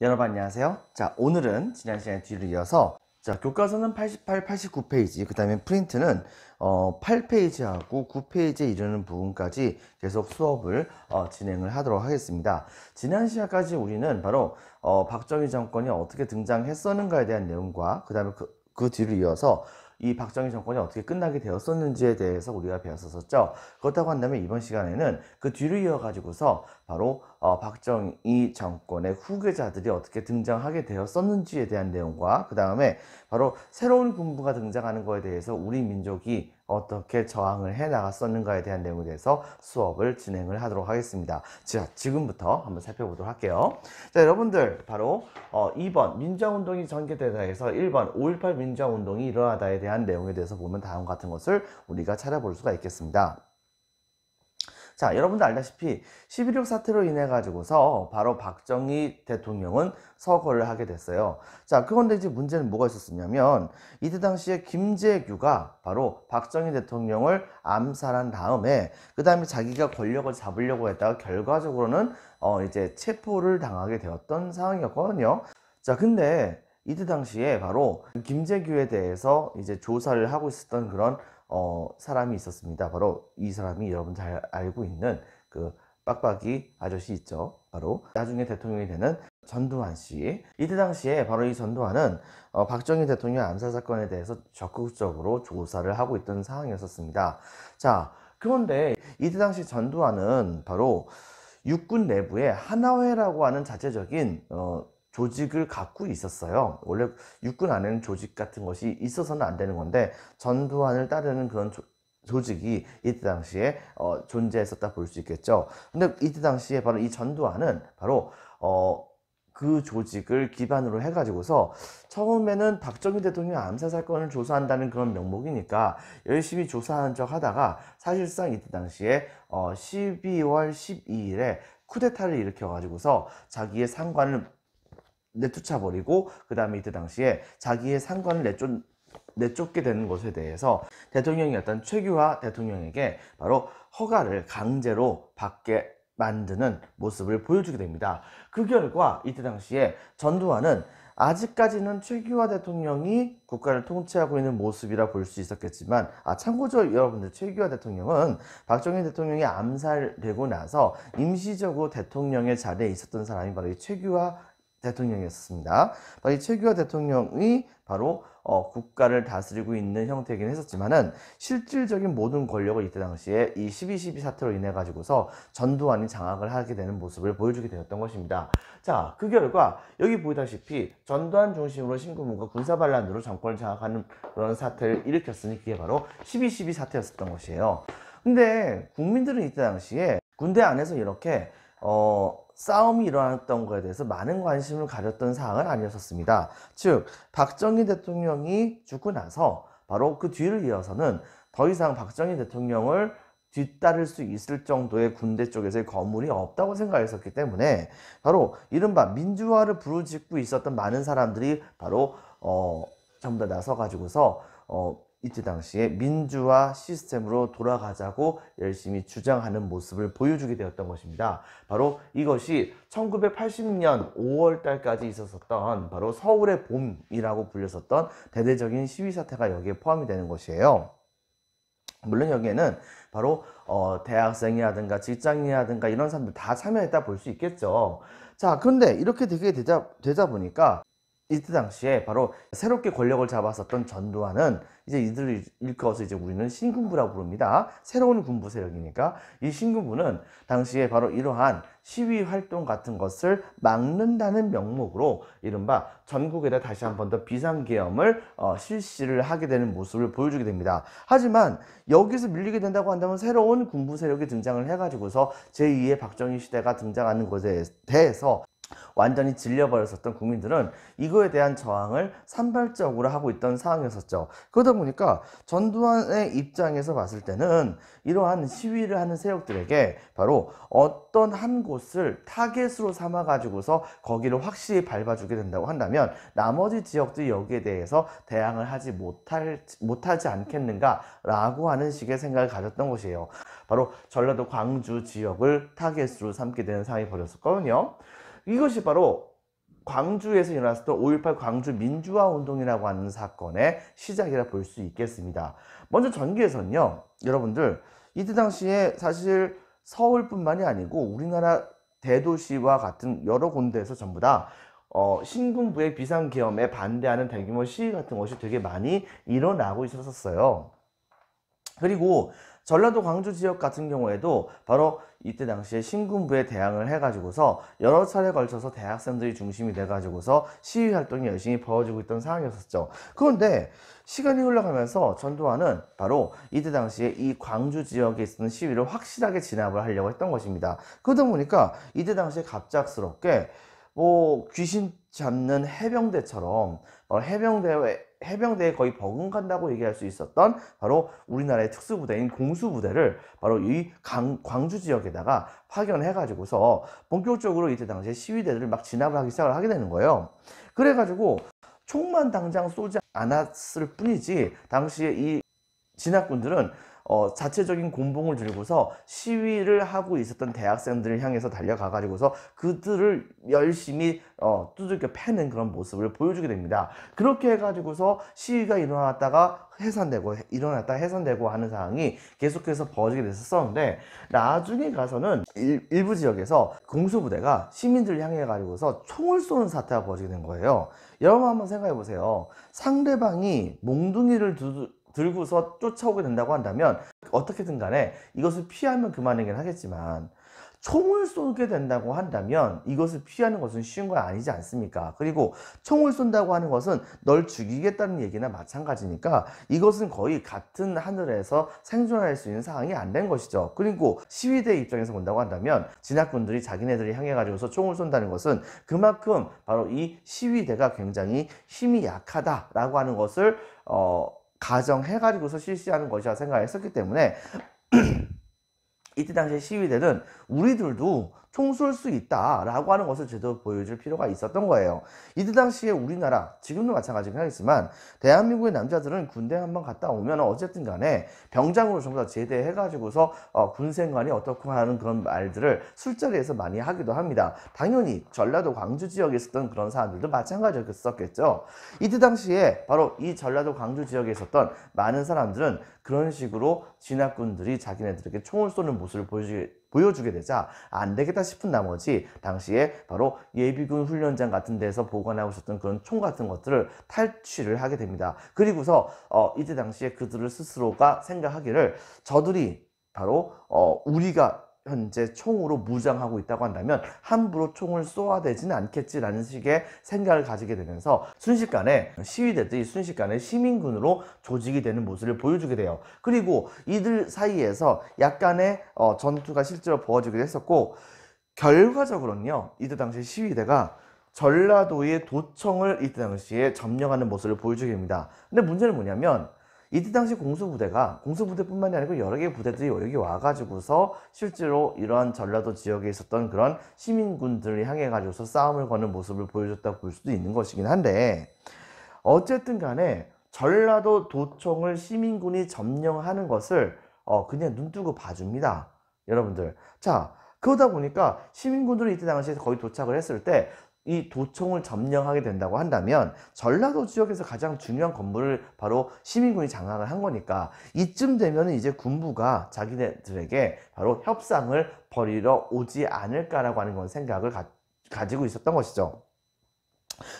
여러분 안녕하세요. 자 오늘은 지난 시간에 뒤를 이어서 자 교과서는 88, 89페이지 그 다음에 프린트는 어, 8페이지하고 9페이지에 이르는 부분까지 계속 수업을 어, 진행을 하도록 하겠습니다. 지난 시간까지 우리는 바로 어, 박정희 정권이 어떻게 등장했었는가에 대한 내용과 그다음에 그 다음에 그 뒤를 이어서 이 박정희 정권이 어떻게 끝나게 되었었는지에 대해서 우리가 배웠었었죠. 그렇다고 한다면 이번 시간에는 그 뒤를 이어가지고서 바로 어, 박정희 정권의 후계자들이 어떻게 등장하게 되었었는지에 대한 내용과 그 다음에 바로 새로운 군부가 등장하는 거에 대해서 우리 민족이 어떻게 저항을 해 나갔었는가에 대한 내용에 대해서 수업을 진행을 하도록 하겠습니다. 자, 지금부터 한번 살펴보도록 할게요. 자, 여러분들 바로 어, 2번 민주화운동이 전개되다 해서 1번 5.18 민주화운동이 일어나다에 대한 내용에 대해서 보면 다음 같은 것을 우리가 찾아볼 수가 있겠습니다. 자, 여러분들 알다시피 11.6 사태로 인해 가지고서 바로 박정희 대통령은 서거를 하게 됐어요. 자, 그런데 이제 문제는 뭐가 있었냐면 이때 당시에 김재규가 바로 박정희 대통령을 암살한 다음에 그 다음에 자기가 권력을 잡으려고 했다가 결과적으로는 어 이제 체포를 당하게 되었던 상황이었거든요. 자, 근데 이때 당시에 바로 김재규에 대해서 이제 조사를 하고 있었던 그런 어, 사람이 있었습니다. 바로 이 사람이 여러분 잘 알고 있는 그 빡빡이 아저씨 있죠. 바로 나중에 대통령이 되는 전두환 씨. 이때 당시에 바로 이 전두환은 어, 박정희 대통령 암살 사건에 대해서 적극적으로 조사를 하고 있던 상황이었습니다. 자, 그런데 이때 당시 전두환은 바로 육군 내부에 하나회라고 하는 자체적인 어, 조직을 갖고 있었어요. 원래 육군 안에는 조직 같은 것이 있어서는 안 되는 건데 전두환을 따르는 그런 조, 조직이 이때 당시에 어, 존재했었다 볼 수 있겠죠. 근데 이때 당시에 바로 이 전두환은 바로 어, 그 조직을 기반으로 해가지고서 처음에는 박정희 대통령 암살 사건을 조사한다는 그런 명목이니까 열심히 조사한 척 하다가 사실상 이때 당시에 어, 12월 12일에 쿠데타를 일으켜가지고서 자기의 상관을 내쫓아버리고 그 다음에 이때 당시에 자기의 상관을 내쫓, 내쫓게 되는 것에 대해서 대통령이었던 최규하 대통령에게 바로 허가를 강제로 받게 만드는 모습을 보여주게 됩니다. 그 결과 이때 당시에 전두환은 아직까지는 최규하 대통령이 국가를 통치하고 있는 모습이라 볼 수 있었겠지만 아 참고적으로 여러분들 최규하 대통령은 박정희 대통령이 암살되고 나서 임시적으로 대통령의 자리에 있었던 사람이 바로 이 최규하 대통령이었습니다. 이 최규하 대통령이 바로 어, 국가를 다스리고 있는 형태이긴 했었지만은 실질적인 모든 권력을 이때 당시에 이 12.12 사태로 인해 가지고서 전두환이 장악을 하게 되는 모습을 보여주게 되었던 것입니다. 자, 그 결과 여기 보이다시피 전두환 중심으로 신군부가 군사 반란으로 정권을 장악하는 그런 사태를 일으켰으니 그게 바로 12.12 사태였었던 것이에요. 근데 국민들은 이때 당시에 군대 안에서 이렇게 어, 싸움이 일어났던 것에 대해서 많은 관심을 가졌던 사항은 아니었었습니다. 즉, 박정희 대통령이 죽고 나서 바로 그 뒤를 이어서는 더 이상 박정희 대통령을 뒤따를 수 있을 정도의 군대 쪽에서의 건물이 없다고 생각했었기 때문에 바로 이른바 민주화를 부르짖고 있었던 많은 사람들이 바로 어 전부 다 나서 가지고서 어 이때 당시에 민주화 시스템으로 돌아가자고 열심히 주장하는 모습을 보여주게 되었던 것입니다. 바로 이것이 1980년 5월 달까지 있었던 바로 서울의 봄이라고 불렸었던 대대적인 시위 사태가 여기에 포함이 되는 것이에요. 물론 여기에는 바로 어, 대학생이라든가 직장인이라든가 이런 사람들 다 참여했다 볼 수 있겠죠. 자, 그런데 이렇게 되게 되자, 되자 보니까 이때 당시에 바로 새롭게 권력을 잡았었던 전두환은 이제 이들을 일컬어서 이제 우리는 신군부라고 부릅니다. 새로운 군부 세력이니까 이 신군부는 당시에 바로 이러한 시위 활동 같은 것을 막는다는 명목으로 이른바 전국에다 다시 한 번 더 비상계엄을 어, 실시를 하게 되는 모습을 보여주게 됩니다. 하지만 여기서 밀리게 된다고 한다면 새로운 군부 세력이 등장을 해가지고서 제2의 박정희 시대가 등장하는 것에 대해서 완전히 질려버렸었던 국민들은 이거에 대한 저항을 산발적으로 하고 있던 상황이었었죠. 그러다 보니까 전두환의 입장에서 봤을 때는 이러한 시위를 하는 세력들에게 바로 어떤 한 곳을 타겟으로 삼아 가지고서 거기를 확실히 밟아주게 된다고 한다면 나머지 지역들이 여기에 대해서 대항을 하지 못할 못하지 않겠는가라고 하는 식의 생각을 가졌던 것이에요. 바로 전라도 광주 지역을 타겟으로 삼게 되는 상황이 벌어졌거든요. 이것이 바로 광주에서 일어났었던 5.18 광주 민주화 운동이라고 하는 사건의 시작이라 볼 수 있겠습니다. 먼저 전기에서는요, 여러분들, 이때 당시에 사실 서울뿐만이 아니고 우리나라 대도시와 같은 여러 군데에서 전부 다 어, 신군부의 비상계엄에 반대하는 대규모 시위 같은 것이 되게 많이 일어나고 있었어요. 그리고 전라도 광주 지역 같은 경우에도 바로 이때 당시에 신군부에 대항을 해가지고서 여러 차례 걸쳐서 대학생들이 중심이 돼가지고서 시위 활동이 열심히 벌어지고 있던 상황이었었죠. 그런데 시간이 흘러가면서 전두환은 바로 이때 당시에 이 광주 지역에 있었던 시위를 확실하게 진압을 하려고 했던 것입니다. 그러다 보니까 이때 당시에 갑작스럽게 뭐 귀신 잡는 해병대처럼 해병대에 해병대에 거의 버금간다고 얘기할 수 있었던 바로 우리나라의 특수부대인 공수부대를 바로 이 강, 광주 지역에다가 파견해가지고서 본격적으로 이때 당시에 시위대들을 막 진압을 하기 시작을 하게 되는 거예요. 그래가지고 총만 당장 쏘지 않았을 뿐이지 당시에 이 진압군들은 어, 자체적인 곤봉을 들고서 시위를 하고 있었던 대학생들을 향해서 달려가가지고서 그들을 열심히 어, 두들겨 패는 그런 모습을 보여주게 됩니다. 그렇게 해가지고서 시위가 일어났다가 해산되고 일어났다 해산되고 하는 상황이 계속해서 벌어지게 됐었는데 나중에 가서는 일, 부 지역에서 공수부대가 시민들을 향해 가지고서 총을 쏘는 사태가 벌어지게 된 거예요. 여러분 한번 생각해 보세요. 상대방이 몽둥이를 두들 들고서 쫓아오게 된다고 한다면 어떻게든 간에 이것을 피하면 그만이긴 하겠지만 총을 쏘게 된다고 한다면 이것을 피하는 것은 쉬운 건 아니지 않습니까? 그리고 총을 쏜다고 하는 것은 널 죽이겠다는 얘기나 마찬가지니까 이것은 거의 같은 하늘에서 생존할 수 있는 상황이 안 된 것이죠. 그리고 시위대 입장에서 본다고 한다면 진압군들이 자기네들이 향해 가지고서 총을 쏜다는 것은 그만큼 바로 이 시위대가 굉장히 힘이 약하다라고 하는 것을 어 가정해가지고서 실시하는 것이라 생각했었기 때문에 이때 당시 시위대는 우리들도 총쏠 수 있다라고 하는 것을 제대로 보여줄 필요가 있었던 거예요. 이때 당시에 우리나라 지금도 마찬가지긴 하겠지만 대한민국의 남자들은 군대 한번 갔다 오면 어쨌든 간에 병장으로 전부 다 제대해가지고서 어, 군생활이 어떻고 하는 그런 말들을 술자리에서 많이 하기도 합니다. 당연히 전라도 광주 지역에 있었던 그런 사람들도 마찬가지였었겠죠. 이때 당시에 바로 이 전라도 광주 지역에 있었던 많은 사람들은 그런 식으로 진압군들이 자기네들에게 총을 쏘는 모습을 보여주게 보여주게 되자 안 되겠다 싶은 나머지 당시에 바로 예비군 훈련장 같은 데서 보관하고 있었던 그런 총 같은 것들을 탈취를 하게 됩니다. 그리고서 어, 이때 당시에 그들을 스스로가 생각하기를 저들이 바로 어, 우리가 현재 총으로 무장하고 있다고 한다면 함부로 총을 쏘아대지는 않겠지라는 식의 생각을 가지게 되면서 순식간에 시위대들이 순식간에 시민군으로 조직이 되는 모습을 보여주게 돼요. 그리고 이들 사이에서 약간의 어, 전투가 실제로 벌어지기도 했었고 결과적으로는요. 이들 당시 시위대가 전라도의 도청을 이때 당시에 점령하는 모습을 보여주게 됩니다. 근데 문제는 뭐냐면 이때 당시 공수부대가 공수부대뿐만이 아니고 여러 개의 부대들이 여기 와가지고서 실제로 이러한 전라도 지역에 있었던 그런 시민군들을 향해 가지고서 싸움을 거는 모습을 보여줬다고 볼 수도 있는 것이긴 한데 어쨌든 간에 전라도 도청을 시민군이 점령하는 것을 어 그냥 눈 뜨고 봐줍니다 여러분들 자 그러다 보니까 시민군들이 이때 당시에 거의 도착을 했을 때이 도청을 점령하게 된다고 한다면 전라도 지역에서 가장 중요한 건물을 바로 시민군이 장악을 한 거니까 이쯤 되면 이제 군부가 자기네들에게 바로 협상을 벌이러 오지 않을까라고 하는 건 생각을 가, 가지고 있었던 것이죠.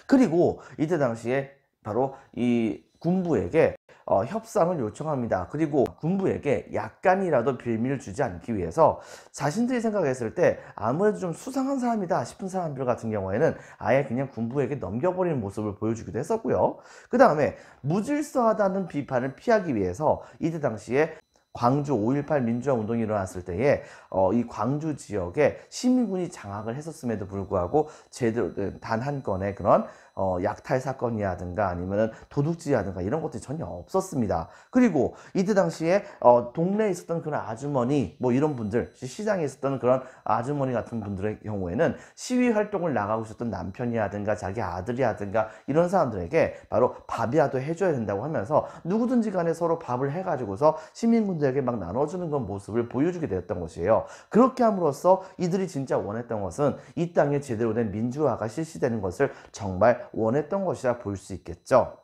그리고 이때 당시에 바로 이 군부에게 어, 협상을 요청합니다. 그리고 군부에게 약간이라도 빌미를 주지 않기 위해서 자신들이 생각했을 때 아무래도 좀 수상한 사람이다 싶은 사람들 같은 경우에는 아예 그냥 군부에게 넘겨버리는 모습을 보여주기도 했었고요. 그 다음에 무질서하다는 비판을 피하기 위해서 이때 당시에 광주 5.18 민주화 운동이 일어났을 때에 어, 이 광주 지역에 시민군이 장악을 했었음에도 불구하고 제대로 단 한 건의 그런 어, 약탈 사건이라든가 아니면 도둑질이라든가 이런 것들이 전혀 없었습니다. 그리고 이때 당시에 어, 동네에 있었던 그런 아주머니 뭐 이런 분들 시장에 있었던 그런 아주머니 같은 분들의 경우에는 시위 활동을 나가고 있었던 남편이라든가 자기 아들이라든가 이런 사람들에게 바로 밥이라도 해줘야 된다고 하면서 누구든지 간에 서로 밥을 해가지고서 시민분들에게막 나눠주는 그런 모습을 보여주게 되었던 것이에요. 그렇게 함으로써 이들이 진짜 원했던 것은 이 땅에 제대로 된 민주화가 실시되는 것을 정말 원했던 것이라 볼 수 있겠죠.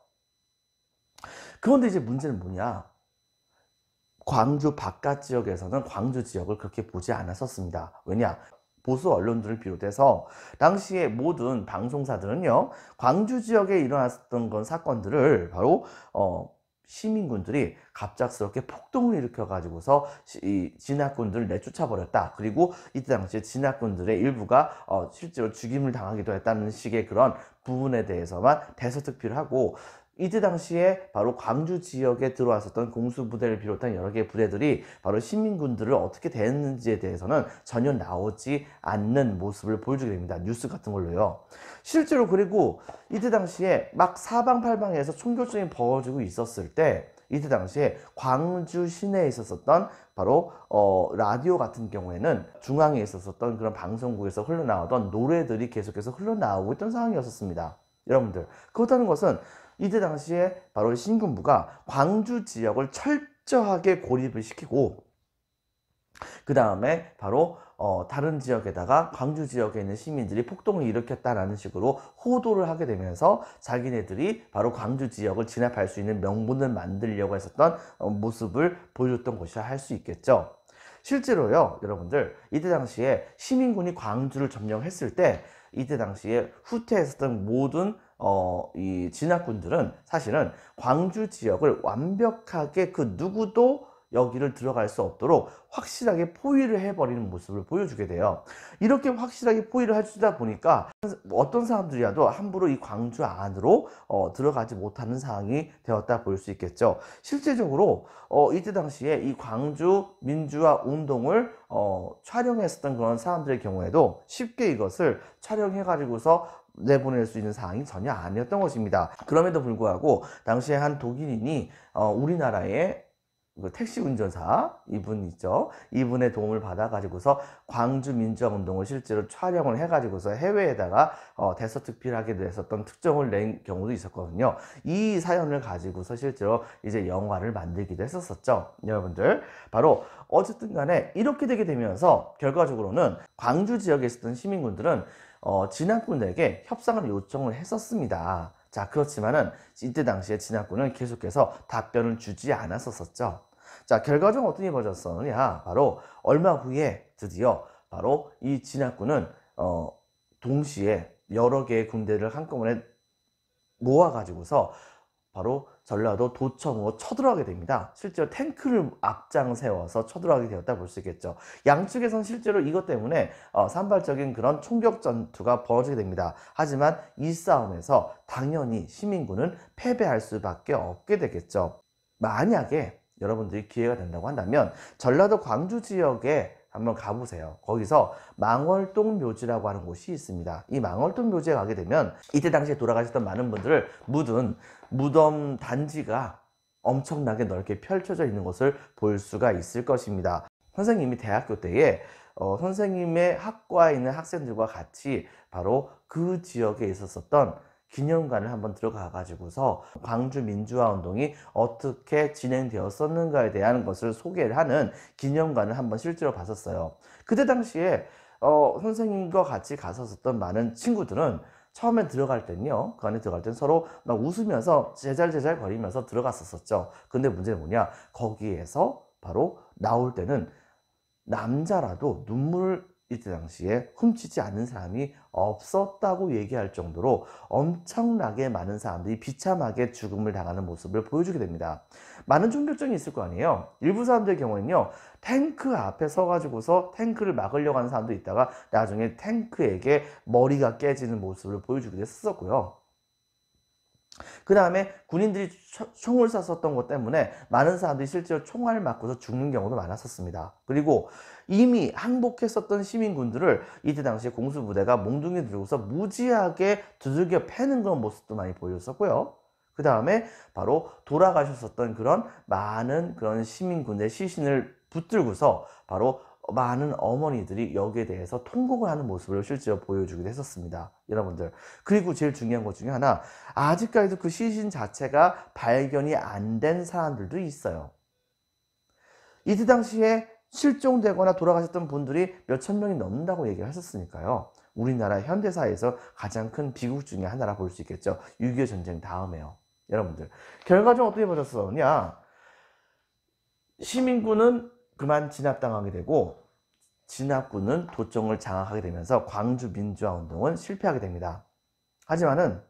그런데 이제 문제는 뭐냐? 광주 바깥 지역에서는 광주 지역을 그렇게 보지 않았었습니다. 왜냐? 보수 언론들을 비롯해서 당시의 모든 방송사들은요 광주 지역에 일어났던건 사건들을 바로 어, 시민군들이 갑작스럽게 폭동을 일으켜가지고서 이 진압군들을 내쫓아버렸다. 그리고 이때 당시에 진압군들의 일부가 어, 실제로 죽임을 당하기도 했다는 식의 그런 부분에 대해서만 대서특필을 하고 이때 당시에 바로 광주 지역에 들어왔었던 공수부대를 비롯한 여러 개의 부대들이 바로 시민군들을 어떻게 대했는지에 대해서는 전혀 나오지 않는 모습을 보여주게 됩니다. 뉴스 같은 걸로요. 실제로 그리고 이때 당시에 막 사방팔방에서 총결전이 벌어지고 있었을 때 이때 당시에 광주 시내에 있었던 바로 어, 라디오 같은 경우에는 중앙에 있었던 그런 방송국에서 흘러나오던 노래들이 계속해서 흘러나오고 있던 상황이었습니다 여러분들 그렇다는 것은 이때 당시에 바로 신군부가 광주 지역을 철저하게 고립을 시키고 그 다음에 바로 어, 다른 지역에다가 광주 지역에 있는 시민들이 폭동을 일으켰다라는 식으로 호도를 하게 되면서 자기네들이 바로 광주 지역을 진압할 수 있는 명분을 만들려고 했었던 어, 모습을 보여줬던 것이라 할 수 있겠죠. 실제로요, 여러분들 이때 당시에 시민군이 광주를 점령했을 때 이때 당시에 후퇴했었던 모든 어, 이 진압군들은 사실은 광주 지역을 완벽하게 그 누구도 여기를 들어갈 수 없도록 확실하게 포위를 해버리는 모습을 보여주게 돼요. 이렇게 확실하게 포위를 해주다 보니까 어떤 사람들이라도 함부로 이 광주 안으로 어, 들어가지 못하는 상황이 되었다 볼 수 있겠죠. 실제적으로 어, 이때 당시에 이 광주 민주화 운동을 어, 촬영했었던 그런 사람들의 경우에도 쉽게 이것을 촬영해가지고서 내보낼 수 있는 상황이 전혀 아니었던 것입니다. 그럼에도 불구하고 당시에 한 독일인이 어, 우리나라의 그 택시 운전사 이분 있죠. 이분의 도움을 받아가지고서 광주 민주화운동을 실제로 촬영을 해가지고서 해외에다가 어, 대서특필하게 됐었던 특정을 낸 경우도 있었거든요. 이 사연을 가지고서 실제로 이제 영화를 만들기도 했었었죠. 여러분들 바로 어쨌든 간에 이렇게 되게 되면서 결과적으로는 광주 지역에 있었던 시민군들은 어, 진학군에게 협상을 요청을 했었습니다. 자, 그렇지만은 이때 당시에 진압군은 계속해서 답변을 주지 않았었었죠. 자, 결과적으로 어떤 일이 벌어졌었느냐? 바로 얼마 후에 드디어 바로 이 진압군은 어, 동시에 여러 개의 군대를 한꺼번에 모아가지고서 바로 전라도 도청으로 쳐들어가게 됩니다. 실제로 탱크를 앞장 세워서 쳐들어가게 되었다 볼 수 있겠죠. 양측에선 실제로 이것 때문에 어, 산발적인 그런 총격 전투가 벌어지게 됩니다. 하지만 이 싸움에서 당연히 시민군은 패배할 수밖에 없게 되겠죠. 만약에 여러분들이 기회가 된다고 한다면 전라도 광주 지역에 한번 가보세요. 거기서 망월동 묘지라고 하는 곳이 있습니다. 이 망월동 묘지에 가게 되면 이때 당시에 돌아가셨던 많은 분들을 묻은 무덤 단지가 엄청나게 넓게 펼쳐져 있는 것을 볼 수가 있을 것입니다. 선생님이 대학교 때에 어, 선생님의 학과에 있는 학생들과 같이 바로 그 지역에 있었었던 기념관을 한번 들어가 가지고서 광주 민주화 운동이 어떻게 진행되었었는가에 대한 것을 소개를 하는 기념관을 한번 실제로 봤었어요. 그때 당시에 어, 선생님과 같이 갔었던 많은 친구들은 처음에 들어갈 땐요그 안에 들어갈 땐 서로 막 웃으면서 제잘제잘 거리면서 들어갔었었죠. 근데 문제는 뭐냐, 거기에서 바로 나올 때는 남자라도 눈물 을 이때 당시에 훔치지 않은 사람이 없었다고 얘기할 정도로 엄청나게 많은 사람들이 비참하게 죽음을 당하는 모습을 보여주게 됩니다. 많은 종격전이 있을 거 아니에요. 일부 사람들의 경우에는요. 탱크 앞에 서가지고서 탱크를 막으려고 하는 사람도 있다가 나중에 탱크에게 머리가 깨지는 모습을 보여주기도 했었고요. 그 다음에 군인들이 총을 쐈었던 것 때문에 많은 사람들이 실제로 총알을 맞고서 죽는 경우도 많았었습니다. 그리고 이미 항복했었던 시민군들을 이때 당시 공수부대가 몽둥이 들고서 무지하게 두들겨 패는 그런 모습도 많이 보였었고요. 그 다음에 바로 돌아가셨었던 그런 많은 그런 시민군의 시신을 붙들고서 바로 많은 어머니들이 여기에 대해서 통곡을 하는 모습을 실제로 보여주기도 했었습니다. 여러분들. 그리고 제일 중요한 것 중에 하나, 아직까지도 그 시신 자체가 발견이 안 된 사람들도 있어요. 이때 당시에 실종되거나 돌아가셨던 분들이 몇 천 명이 넘는다고 얘기를 했었으니까요. 우리나라 현대사에서 가장 큰 비극 중에 하나라 볼 수 있겠죠. 6.25 전쟁 다음에요. 여러분들. 결과적으로 어떻게 보셨었냐? 시민군은 그만 진압당하게 되고 진압군은 도청을 장악하게 되면서 광주 민주화 운동은 실패하게 됩니다. 하지만은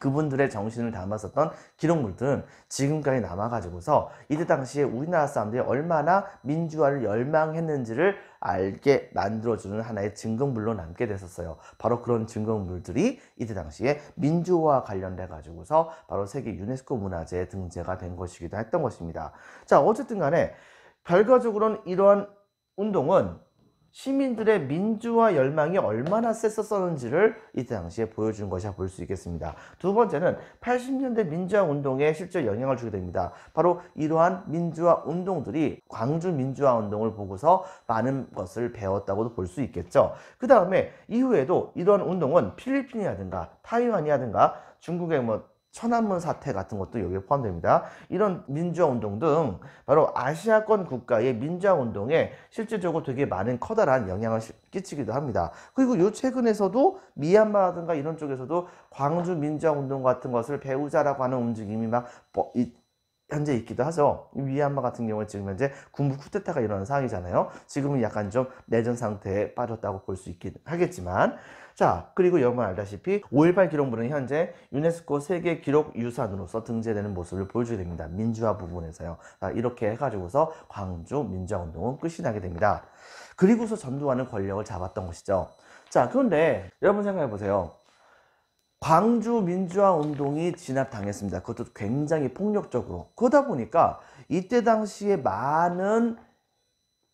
그분들의 정신을 담았었던 기록물들은 지금까지 남아가지고서 이때 당시에 우리나라 사람들이 얼마나 민주화를 열망했는지를 알게 만들어주는 하나의 증거물로 남게 됐었어요. 바로 그런 증거물들이 이때 당시에 민주화 관련돼 가지고서 바로 세계 유네스코 문화재에 등재가 된 것이기도 했던 것입니다. 자 어쨌든 간에 결과적으로는 이러한 운동은 시민들의 민주화 열망이 얼마나 셌었었는지를 이때 당시에 보여준 것이라 볼 수 있겠습니다. 두 번째는 80년대 민주화 운동에 실제 영향을 주게 됩니다. 바로 이러한 민주화 운동들이 광주 민주화 운동을 보고서 많은 것을 배웠다고도 볼 수 있겠죠. 그 다음에 이후에도 이러한 운동은 필리핀이라든가 타이완이라든가 중국의 뭐 천안문 사태 같은 것도 여기에 포함됩니다. 이런 민주화운동 등 바로 아시아권 국가의 민주화운동에 실질적으로 되게 많은 커다란 영향을 끼치기도 합니다. 그리고 요 최근에서도 미얀마라든가 이런 쪽에서도 광주 민주화운동 같은 것을 배우자라고 하는 움직임이 막 뭐 현재 있기도 하죠. 미얀마 같은 경우는 지금 현재 군부 쿠데타가 일어난 상황이잖아요. 지금은 약간 좀 내전 상태에 빠졌다고 볼 수 있긴 하겠지만 자 그리고 여러분 알다시피 5.18 기록물은 현재 유네스코 세계 기록 유산으로서 등재되는 모습을 보여주게 됩니다. 민주화 부분에서요. 아, 이렇게 해가지고서 광주 민주화운동은 끝이 나게 됩니다. 그리고서 전두환은 권력을 잡았던 것이죠. 자 그런데 여러분 생각해보세요. 광주 민주화 운동이 진압당했습니다. 그것도 굉장히 폭력적으로. 그러다 보니까 이때 당시에 많은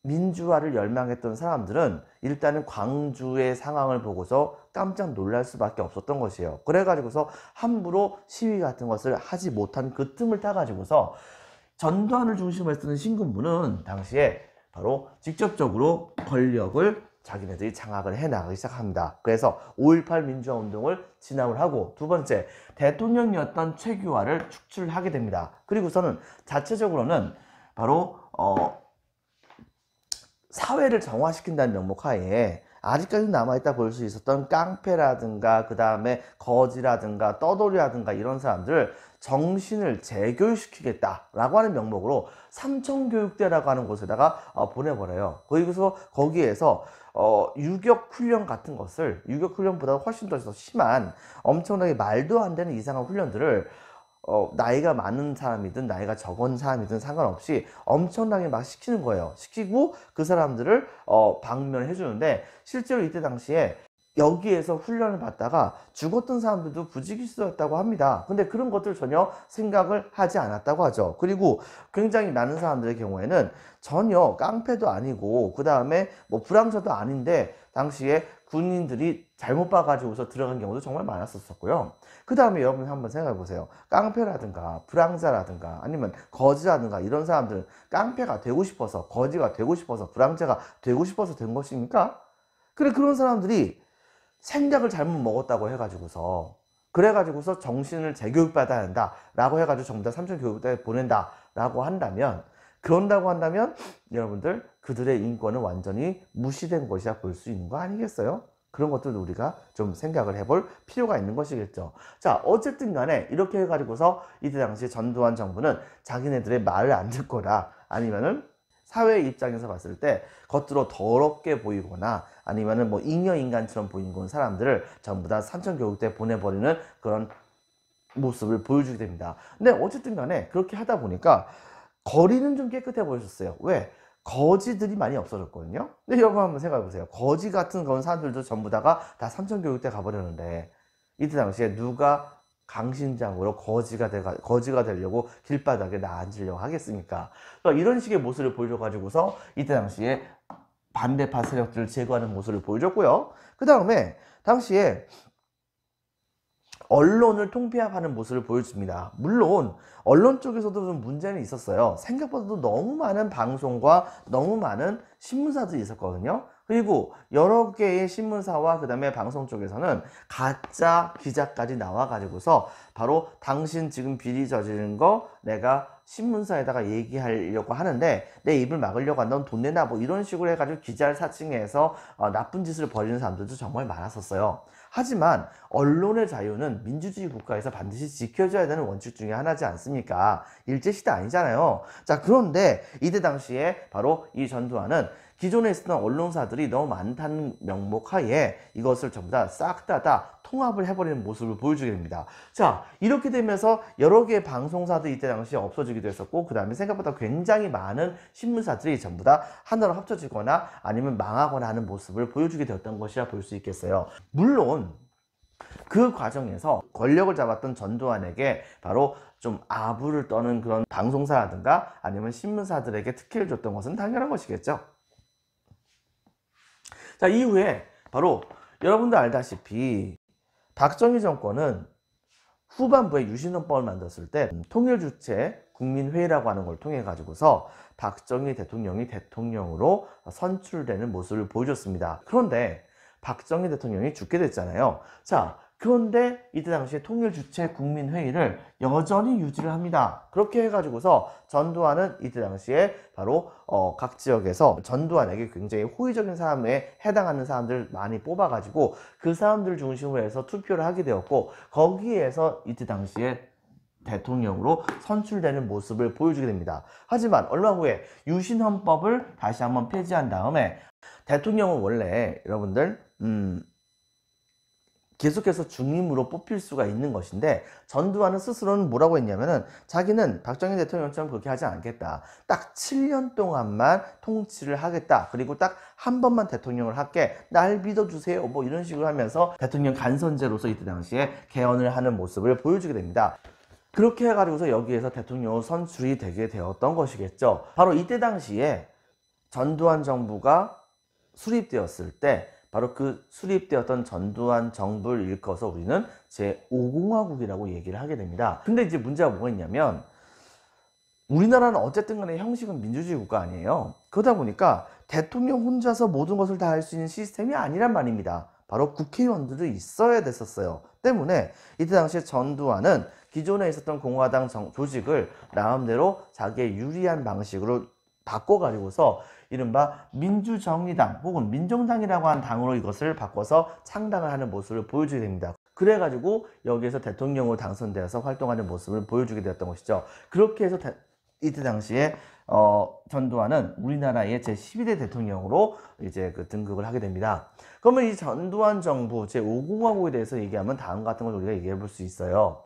민주화를 열망했던 사람들은 일단은 광주의 상황을 보고서 깜짝 놀랄 수밖에 없었던 것이에요. 그래가지고서 함부로 시위 같은 것을 하지 못한 그 틈을 타가지고서 전두환을 중심으로 했던 신군부는 당시에 바로 직접적으로 권력을 자기네들이 장악을 해나가기 시작합니다. 그래서 5.18 민주화 운동을 진압을 하고 두 번째 대통령이었던 최규화를 축출하게 됩니다. 그리고서는 자체적으로는 바로 어, 사회를 정화시킨다는 명목 하에 아직까지 남아있다 볼 수 있었던 깡패라든가 그 다음에 거지라든가 떠돌이라든가 이런 사람들 정신을 재교육시키겠다라고 하는 명목으로 삼청교육대라고 하는 곳에다가 어, 보내버려요. 거기서 거기에서 어, 유격훈련 같은 것을 유격훈련보다 훨씬 더 심한 엄청나게 말도 안 되는 이상한 훈련들을 어, 나이가 많은 사람이든 나이가 적은 사람이든 상관없이 엄청나게 막 시키는 거예요. 시키고 그 사람들을 어, 방면을 해주는데 실제로 이때 당시에 여기에서 훈련을 받다가 죽었던 사람들도 부지기수였다고 합니다. 근데 그런 것들 전혀 생각을 하지 않았다고 하죠. 그리고 굉장히 많은 사람들의 경우에는 전혀 깡패도 아니고 그 다음에 뭐 불황자도 아닌데 당시에 군인들이 잘못 봐가지고서 들어간 경우도 정말 많았었고요. 그 다음에 여러분 한번 생각해 보세요. 깡패라든가 불황자라든가 아니면 거지라든가 이런 사람들은 깡패가 되고 싶어서 거지가 되고 싶어서 불황자가 되고 싶어서 된 것입니까? 그래 그런 사람들이 생략을 잘못 먹었다고 해가지고서 그래가지고서 정신을 재교육받아야 한다 라고 해가지고 전부 다 삼촌 교육대에 보낸다 라고 한다면 그런다고 한다면 여러분들 그들의 인권은 완전히 무시된 것이라 볼 수 있는 거 아니겠어요? 그런 것들도 우리가 좀 생각을 해볼 필요가 있는 것이겠죠. 자, 어쨌든 간에 이렇게 해가지고서 이때 당시 전두환 정부는 자기네들의 말을 안 듣거나 아니면은 사회 입장에서 봤을 때 겉으로 더럽게 보이거나 아니면은 뭐 잉여인간처럼 보이는 사람들을 전부 다 삼천교육대 보내버리는 그런 모습을 보여주게 됩니다. 근데 어쨌든 간에 그렇게 하다 보니까 거리는 좀 깨끗해 보였었어요. 왜? 거지들이 많이 없어졌거든요. 근데 여러분 한번 생각해 보세요. 거지 같은 그런 사람들도 전부 다가 다 삼천 교육 대 가버렸는데 이때 당시에 누가 강신장으로 거지가 되가 거지가 되려고 길바닥에 나앉으려고 하겠습니까? 그러니까 이런 식의 모습을 보여줘가지고서 이때 당시에 반대파 세력들을 제거하는 모습을 보여줬고요. 그 다음에 당시에 언론을 통폐합하는 모습을 보여줍니다. 물론 언론 쪽에서도 좀 문제는 있었어요. 생각보다도 너무 많은 방송과 너무 많은 신문사들이 있었거든요. 그리고 여러 개의 신문사와 그 다음에 방송 쪽에서는 가짜 기자까지 나와가지고서 바로 당신 지금 비리 저지른 거 내가 신문사에다가 얘기하려고 하는데 내 입을 막으려고 한넌 돈 내나 뭐 이런 식으로 해가지고 기자를 사칭해서 어, 나쁜 짓을 벌이는 사람들도 정말 많았었어요. 하지만 언론의 자유는 민주주의 국가에서 반드시 지켜줘야 되는 원칙 중에 하나지 않습니까? 일제시대 아니잖아요. 자 그런데 이때 당시에 바로 이 전두환은 기존에 있었던 언론사들이 너무 많다는 명목 하에 이것을 전부 다 싹 다 다 통합을 해버리는 모습을 보여주게 됩니다. 자 이렇게 되면서 여러 개의 방송사들이 이때 당시에 없어지기도 했었고 그 다음에 생각보다 굉장히 많은 신문사들이 전부 다 하나로 합쳐지거나 아니면 망하거나 하는 모습을 보여주게 되었던 것이라 볼 수 있겠어요. 물론 그 과정에서 권력을 잡았던 전두환에게 바로 좀 아부를 떠는 그런 방송사라든가 아니면 신문사들에게 특혜를 줬던 것은 당연한 것이겠죠. 자 이후에 바로 여러분들 알다시피 박정희 정권은 후반부에 유신헌법을 만들었을 때 통일주체 국민회의라고 하는 걸 통해 가지고서 박정희 대통령이 대통령으로 선출되는 모습을 보여줬습니다. 그런데 박정희 대통령이 죽게 됐잖아요. 자 그런데 이때 당시에 통일주체 국민회의를 여전히 유지를 합니다. 그렇게 해가지고서 전두환은 이때 당시에 바로 어, 각 지역에서 전두환에게 굉장히 호의적인 사람에 해당하는 사람들을 많이 뽑아가지고 그 사람들 중심으로 해서 투표를 하게 되었고 거기에서 이때 당시에 대통령으로 선출되는 모습을 보여주게 됩니다. 하지만 얼마 후에 유신헌법을 다시 한번 폐지한 다음에 대통령은 원래 여러분들 음, 계속해서 중임으로 뽑힐 수가 있는 것인데 전두환은 스스로는 뭐라고 했냐면은 자기는 박정희 대통령처럼 그렇게 하지 않겠다. 딱 7년 동안만 통치를 하겠다. 그리고 딱 한 번만 대통령을 할게. 날 믿어주세요. 뭐 이런 식으로 하면서 대통령 간선제로서 이때 당시에 개헌을 하는 모습을 보여주게 됩니다. 그렇게 해가지고서 여기에서 대통령 선출이 되게 되었던 것이겠죠. 바로 이때 당시에 전두환 정부가 수립되었을 때 바로 그 수립되었던 전두환 정부를 일컫어서 우리는 제5공화국이라고 얘기를 하게 됩니다. 근데 이제 문제가 뭐가 있냐면 우리나라는 어쨌든 간에 형식은 민주주의 국가 아니에요. 그러다 보니까 대통령 혼자서 모든 것을 다 할 수 있는 시스템이 아니란 말입니다. 바로 국회의원들도 있어야 됐었어요. 때문에 이때 당시에 전두환은 기존에 있었던 공화당 조직을 나름대로 자기의 유리한 방식으로 바꿔가지고서 이른바 민주정의당 혹은 민정당이라고 하는 당으로 이것을 바꿔서 창당을 하는 모습을 보여주게 됩니다. 그래가지고 여기에서 대통령으로 당선되어서 활동하는 모습을 보여주게 되었던 것이죠. 그렇게 해서 이때 당시에 어, 전두환은 우리나라의 제12대 대통령으로 이제 그 등극을 하게 됩니다. 그러면 이 전두환 정부 제5공화국에 대해서 얘기하면 다음 같은 걸 우리가 얘기해 볼 수 있어요.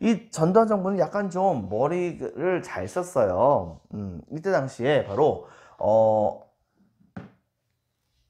이 전두환 정부는 약간 좀 머리를 잘 썼어요. 음, 이때 당시에 바로 어,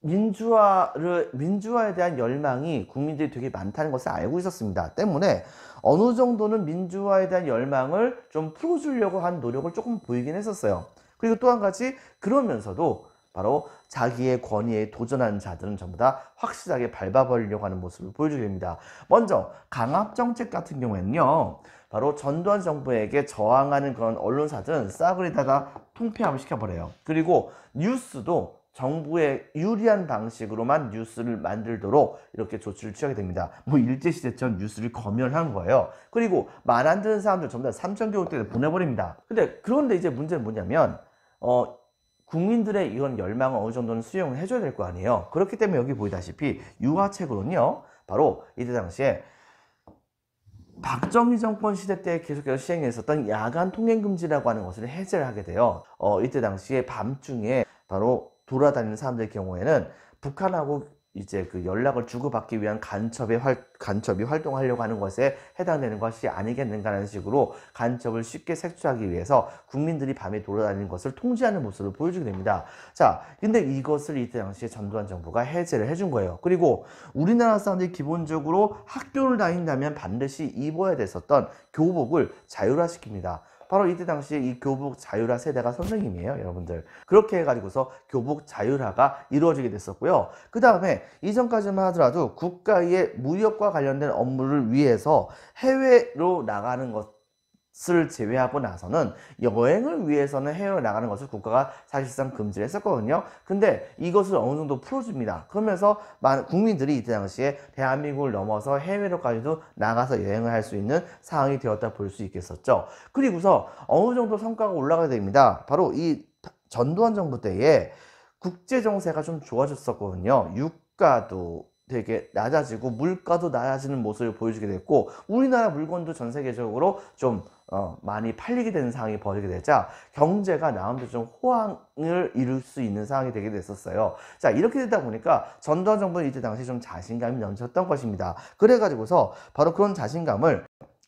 민주화를 민주화에 대한 열망이 국민들이 되게 많다는 것을 알고 있었습니다. 때문에 어느 정도는 민주화에 대한 열망을 좀 풀어주려고 한 노력을 조금 보이긴 했었어요. 그리고 또 한 가지 그러면서도 바로 자기의 권위에 도전하는 자들은 전부 다 확실하게 밟아버리려고 하는 모습을 보여주게 됩니다. 먼저 강압 정책 같은 경우에는요. 바로 전두환 정부에게 저항하는 그런 언론사들은 싸그리다가 통폐합을 시켜버려요. 그리고 뉴스도 정부에 유리한 방식으로만 뉴스를 만들도록 이렇게 조치를 취하게 됩니다. 뭐 일제시대처럼 뉴스를 검열한 거예요. 그리고 말안 듣는 사람들 전부 다 삼천교육 때를 보내버립니다. 근데 그런데 이제 문제는 뭐냐면 어 국민들의 이런 열망을 어느 정도는 수용을 해줘야 될 거 아니에요. 그렇기 때문에 여기 보이다시피 유화책으로는요. 바로 이때 당시에 박정희 정권 시대 때 계속해서 시행했었던 야간 통행금지라고 하는 것을 해제를 하게 돼요. 어, 이때 당시에 밤중에 바로 돌아다니는 사람들 의 경우에는 북한하고 이제 그 연락을 주고받기 위한 간첩의 활, 간첩이 활동하려고 하는 것에 해당되는 것이 아니겠는가라는 식으로 간첩을 쉽게 색출하기 위해서 국민들이 밤에 돌아다니는 것을 통제하는 모습을 보여주게 됩니다. 자, 근데 이것을 이때 당시에 전두환 정부가 해제를 해준 거예요. 그리고 우리나라 사람들이 기본적으로 학교를 다닌다면 반드시 입어야 됐었던 교복을 자율화시킵니다. 바로 이때 당시에 이교복자율화 세대가 선생님이에요, 여러분들. 그렇게 해가지고서 교복자율화가 이루어지게 됐었고요. 그 다음에 이전까지만 하더라도 국가의 무역과 관련된 업무를 위해서 해외로 나가는 것을 제외하고 나서는 여행을 위해서는 해외로 나가는 것을 국가가 사실상 금지를 했었거든요. 근데 이것을 어느 정도 풀어줍니다. 그러면서 국민들이 이때 당시에 대한민국을 넘어서 해외로까지도 나가서 여행을 할 수 있는 상황이 되었다 볼 수 있겠었죠. 그리고서 어느 정도 성과가 올라가게 됩니다. 바로 이 전두환 정부 때에 국제 정세가 좀 좋아졌었거든요. 유가도 되게 낮아지고 물가도 낮아지는 모습을 보여주게 됐고 우리나라 물건도 전 세계적으로 좀 어, 많이 팔리게 되는 상황이 벌어지게 되자 경제가 나름대로 좀 호황을 이룰 수 있는 상황이 되게 됐었어요. 자 이렇게 되다 보니까 전두환 정부는 이때 당시 좀 자신감이 넘쳤던 것입니다. 그래가지고서 바로 그런 자신감을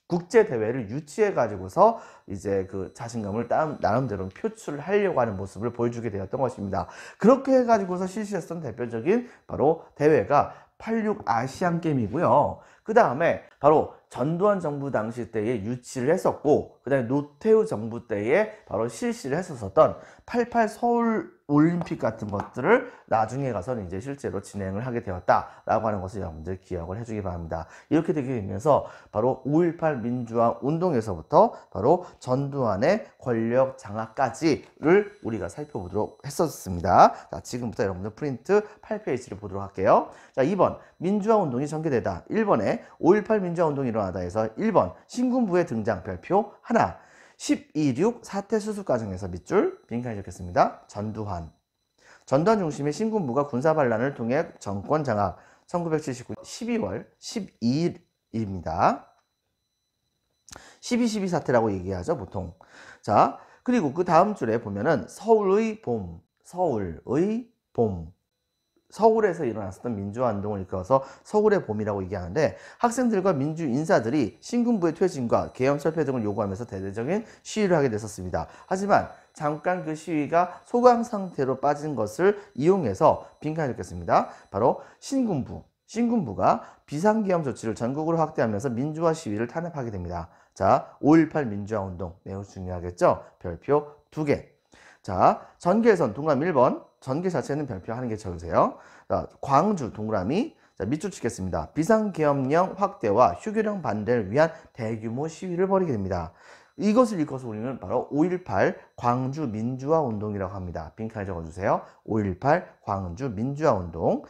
국제 대회를 유치해 가지고서 이제 그 자신감을 나름대로 표출을 하려고 하는 모습을 보여주게 되었던 것입니다. 그렇게 해 가지고서 실시했던 대표적인 바로 대회가 86 아시안 게임이고요. 그 다음에 바로 전두환 정부 당시 때에 유치를 했었고 그 다음에 노태우 정부 때에 바로 실시를 했었던 88 서울 올림픽 같은 것들을 나중에 가서는 이제 실제로 진행을 하게 되었다라고 하는 것을 여러분들 기억을 해주기 바랍니다. 이렇게 되면서 게되 바로 5.18 민주화 운동에서부터 바로 전두환의 권력 장악까지를 우리가 살펴보도록 했었습니다. 자, 지금부터 여러분들 프린트 8페이지를 보도록 할게요. 자, 2번 민주화 운동이 전개되다. 1번에 5.18 민주화 운동이 일어나다 해서 1번 신군부의 등장 별표 하나 12, 6 사태 수습 과정에서 밑줄 빈칸이 적겠습니다. 전두환. 전두환 중심의 신군부가 군사 반란을 통해 정권 장악 1979년 12월 12일입니다. 12, 12 사태라고 얘기하죠, 보통. 자, 그리고 그 다음 줄에 보면은 서울의 봄, 서울의 봄. 서울에서 일어났었던 민주화운동을 일컬어서 서울의 봄이라고 얘기하는데 학생들과 민주 인사들이 신군부의 퇴진과 계엄 철폐 등을 요구하면서 대대적인 시위를 하게 됐었습니다. 하지만 잠깐 그 시위가 소강 상태로 빠진 것을 이용해서 빈칸을 느겠습니다 바로 신군부. 신군부가 비상기엄 조치를 전국으로 확대하면서 민주화 시위를 탄압하게 됩니다. 자, 5.18 민주화운동 매우 중요하겠죠? 별표 2개 자, 전개선 동그라미 1번. 전개 자체는 별표하는 게 적으세요. 자, 광주 동그라미. 자, 밑줄 치겠습니다. 비상계엄령 확대와 휴교령 반대를 위한 대규모 시위를 벌이게 됩니다. 이것을 읽어서 우리는 바로 5.18 광주 민주화 운동이라고 합니다. 빈칸에 적어주세요. 5.18 광주 민주화 운동.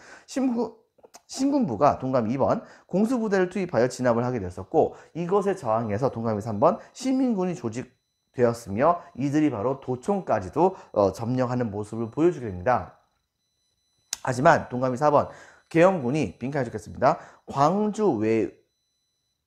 신군부가 동감이 2번 공수부대를 투입하여 진압을 하게 되었고 이것에 저항해서 동감이 3번 시민군이 조직 되었으며 이들이 바로 도총까지도 어, 점령하는 모습을 보여주게 됩니다. 하지만 동감이 4번 계엄군이 빈칸 해주겠습니다. 광주 외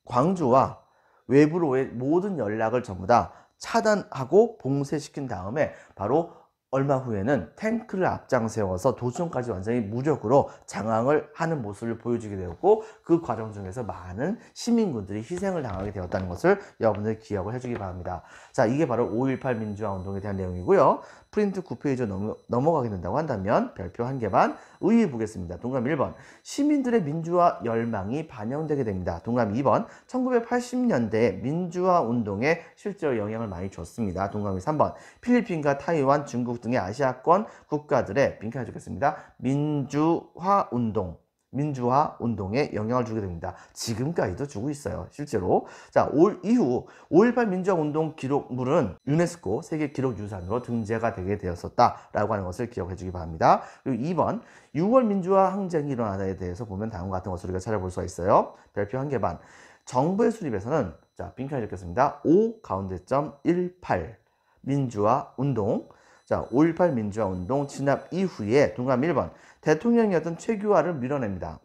광주와 외부로의 모든 연락을 전부 다 차단하고 봉쇄시킨 다음에 바로 얼마 후에는 탱크를 앞장 세워서 도청까지 완전히 무력으로 장항을 하는 모습을 보여주게 되었고 그 과정 중에서 많은 시민군들이 희생을 당하게 되었다는 것을 여러분들 기억을 해주기 바랍니다. 자 이게 바로 5.18 민주화운동에 대한 내용이고요. 프린트 9페이지 넘어, 넘어가게 된다고 한다면 별표 한 개만 의의 보겠습니다. 동감 1번 시민들의 민주화 열망이 반영되게 됩니다. 동감 2번 1980년대 민주화운동에 실제로 영향을 많이 줬습니다. 동감 3번 필리핀과 타이완, 중국 등의 아시아권 국가들의 빈칸해 주겠습니다. 민주화 운동 민주화 운동에 영향을 주게 됩니다. 지금까지도 주고 있어요. 실제로. 자, 올 이후 5.18 민주화 운동 기록물은 유네스코 세계 기록 유산으로 등재가 되게 되었었다라고 하는 것을 기억해 주기 바랍니다. 그리고 2번 6월 민주화 항쟁이 일어나에 대해서 보면 다음과 같은 것을 우리가 찾아볼 수가 있어요. 별표 한개 반. 정부의 수립에서는 자, 빈칸이 적겠습니다. 5 가운데 점 18. 민주화 운동 자, 5.18 민주화 운동 진압 이후에 동감 1번 대통령이었던 최규하를 밀어냅니다.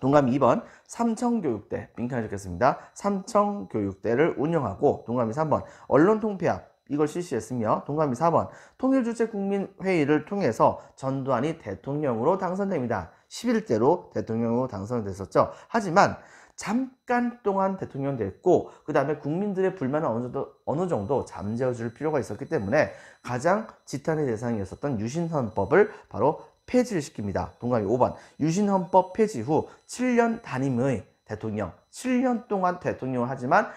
동감 2번 삼청교육대 빈칸이 적겠습니다. 삼청교육대를 운영하고 동감이 3번 언론통폐합 이걸 실시했으며 동감이 4번 통일주체국민회의를 통해서 전두환이 대통령으로 당선됩니다. 11대로 대통령으로 당선됐었죠. 하지만 잠깐 동안 대통령 됐고 그 다음에 국민들의 불만을 어느 정도, 어느 정도 잠재워줄 필요가 있었기 때문에 가장 지탄의 대상이었었던 유신헌법을 바로 폐지를 시킵니다. 동감이 5번 유신헌법 폐지 후 7년 단임의 대통령 7년 동안 대통령을 하지만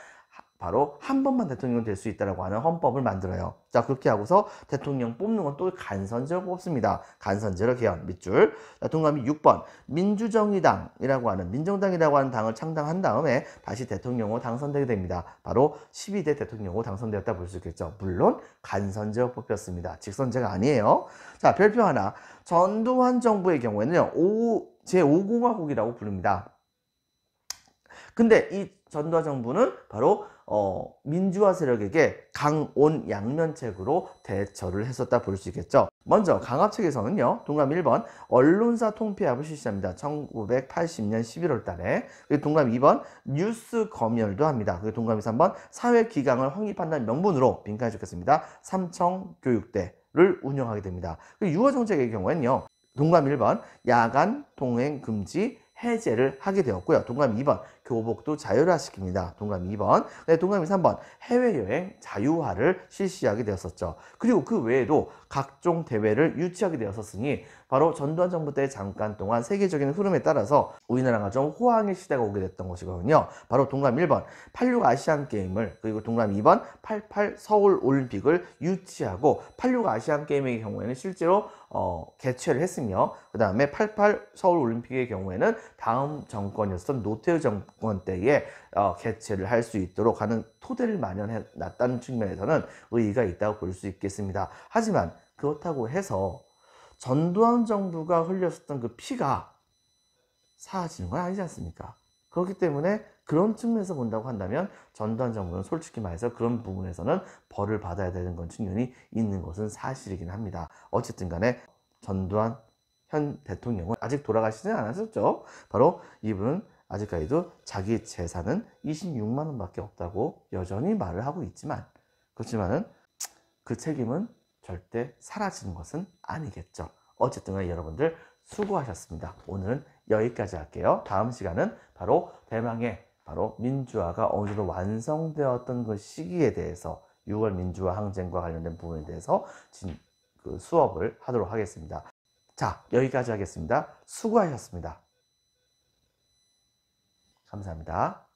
바로 한 번만 대통령 될 수 있다라고 하는 헌법을 만들어요. 자 그렇게 하고서 대통령 뽑는 건 또 간선제로 뽑습니다. 간선제로 개헌 밑줄. 자 동감이 6번 민주정의당이라고 하는 민정당이라고 하는 당을 창당한 다음에 다시 대통령으로 당선되게 됩니다. 바로 12대 대통령으로 당선되었다 볼 수 있겠죠. 물론 간선제로 뽑혔습니다. 직선제가 아니에요. 자 별표 하나 전두환 정부의 경우에는요 제5공화국이라고 부릅니다. 근데 이 전두환 정부는 바로 어, 민주화 세력에게 강온 양면책으로 대처를 했었다 볼 수 있겠죠. 먼저 강압책에서는요. 동감 1번 언론사 통폐합을 실시합니다. 1980년 11월 달에 그리고 동감 2번 뉴스 검열도 합니다. 그리고 동감 3번 사회기강을 확립한다는 명분으로 빈칸해 주겠습니다. 삼청교육대를 운영하게 됩니다. 유화정책의 경우에는요. 동감 1번 야간 동행 금지 해제를 하게 되었고요. 동감 2번 교복도 자율화시킵니다. 동감 2번. 네, 동감 3번. 해외여행 자유화를 실시하게 되었었죠. 그리고 그 외에도 각종 대회를 유치하게 되었었으니 바로 전두환 정부 때 잠깐 동안 세계적인 흐름에 따라서 우리나라가 좀 호황의 시대가 오게 됐던 것이거든요. 바로 동감 1번 86 아시안 게임을 그리고 동감 2번 88 서울 올림픽을 유치하고 86 아시안 게임의 경우에는 실제로 어, 개최를 했으며 그 다음에 88 서울 올림픽의 경우에는 다음 정권이었던 노태우 정부 정권대에 어, 개최를 할 수 있도록 하는 토대를 마련해 놨다는 측면에서는 의의가 있다고 볼 수 있겠습니다. 하지만 그렇다고 해서 전두환 정부가 흘렸었던 그 피가 사라지는 건 아니지 않습니까? 그렇기 때문에 그런 측면에서 본다고 한다면 전두환 정부는 솔직히 말해서 그런 부분에서는 벌을 받아야 되는 건 측면이 있는 것은 사실이긴 합니다. 어쨌든 간에 전두환 현 대통령은 아직 돌아가시진 않았었죠. 바로 이분은 아직까지도 자기 재산은 26만 원밖에 없다고 여전히 말을 하고 있지만 그렇지만은 그 책임은 절대 사라지는 것은 아니겠죠. 어쨌든 간 여러분들 수고하셨습니다. 오늘은 여기까지 할게요. 다음 시간은 바로 대망의 바로 민주화가 어느 정도 완성되었던 그 시기에 대해서 6월 민주화 항쟁과 관련된 부분에 대해서 진, 그 수업을 하도록 하겠습니다. 자, 여기까지 하겠습니다. 수고하셨습니다. 감사합니다.